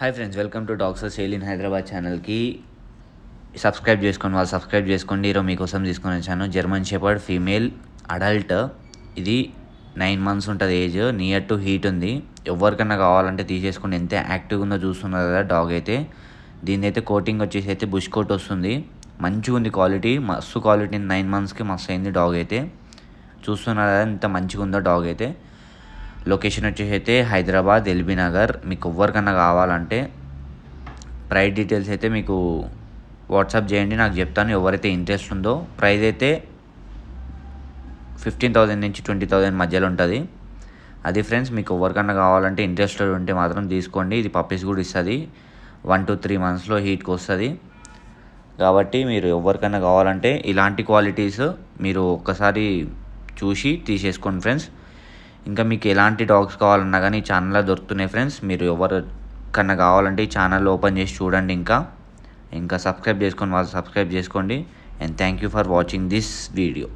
hi friends welcome to dogs sale in Hyderabad ఛానల్కి subscribe చేసుకొని వాళ్ళు సబ్స్క్రైబ్ చేసుకోండి ఈరోజు మీకోసం తీసుకొని వచ్చాను జర్మన్ షెపర్డ్ ఫీమేల్ అడల్ట్ ఇది నైన్ మంత్స్ ఉంటుంది ఏజ్ నియర్ టు హీట్ ఉంది ఎవరికన్నా కావాలంటే తీసేసుకుని ఎంత యాక్టివ్గా ఉందో చూస్తున్నారు కదా డాగ్ అయితే దీని అయితే కోటింగ్ వచ్చేసి అయితే బుష్ కోట్ వస్తుంది మంచిగా ఉంది క్వాలిటీ మస్తు క్వాలిటీ నైన్ మంత్స్కి మస్తు అయింది డాగ్ అయితే చూస్తున్నారు కదా ఎంత మంచిగా ఉందో డాగ్ అయితే లొకేషన్ వచ్చేసి అయితే హైదరాబాద్ ఎల్బీ నగర్ మీకు ఎవరికన్నా కావాలంటే ప్రైస్ డీటెయిల్స్ అయితే మీకు వాట్సాప్ చేయండి నాకు చెప్తాను ఎవరైతే ఇంట్రెస్ట్ ఉందో ప్రైస్ అయితే ఫిఫ్టీన్ థౌజండ్ నుంచి ట్వంటీ థౌజండ్ మధ్యలో ఉంటుంది అది ఫ్రెండ్స్ మీకు ఎవరికన్నా కావాలంటే ఇంట్రెస్టెడ్ ఉంటే మాత్రం తీసుకోండి ఇది పప్పీస్ కూడా ఇస్తుంది వన్ టు త్రీ మంత్స్లో హీట్కి వస్తుంది కాబట్టి మీరు ఎవరికైనా కావాలంటే ఇలాంటి క్వాలిటీస్ మీరు ఒక్కసారి చూసి తీసేసుకోండి ఫ్రెండ్స్ ఇంకా మీకు ఎలాంటి టాక్స్ కావాలన్నా కానీ ఈ ఛానల్లో దొరుకుతున్నాయి ఫ్రెండ్స్ మీరు ఎవరికన్నా కావాలంటే ఈ ఛానల్ ఓపెన్ చేసి చూడండి ఇంకా ఇంకా సబ్స్క్రైబ్ చేసుకొని వాళ్ళు సబ్స్క్రైబ్ చేసుకోండి and thank you for watching this video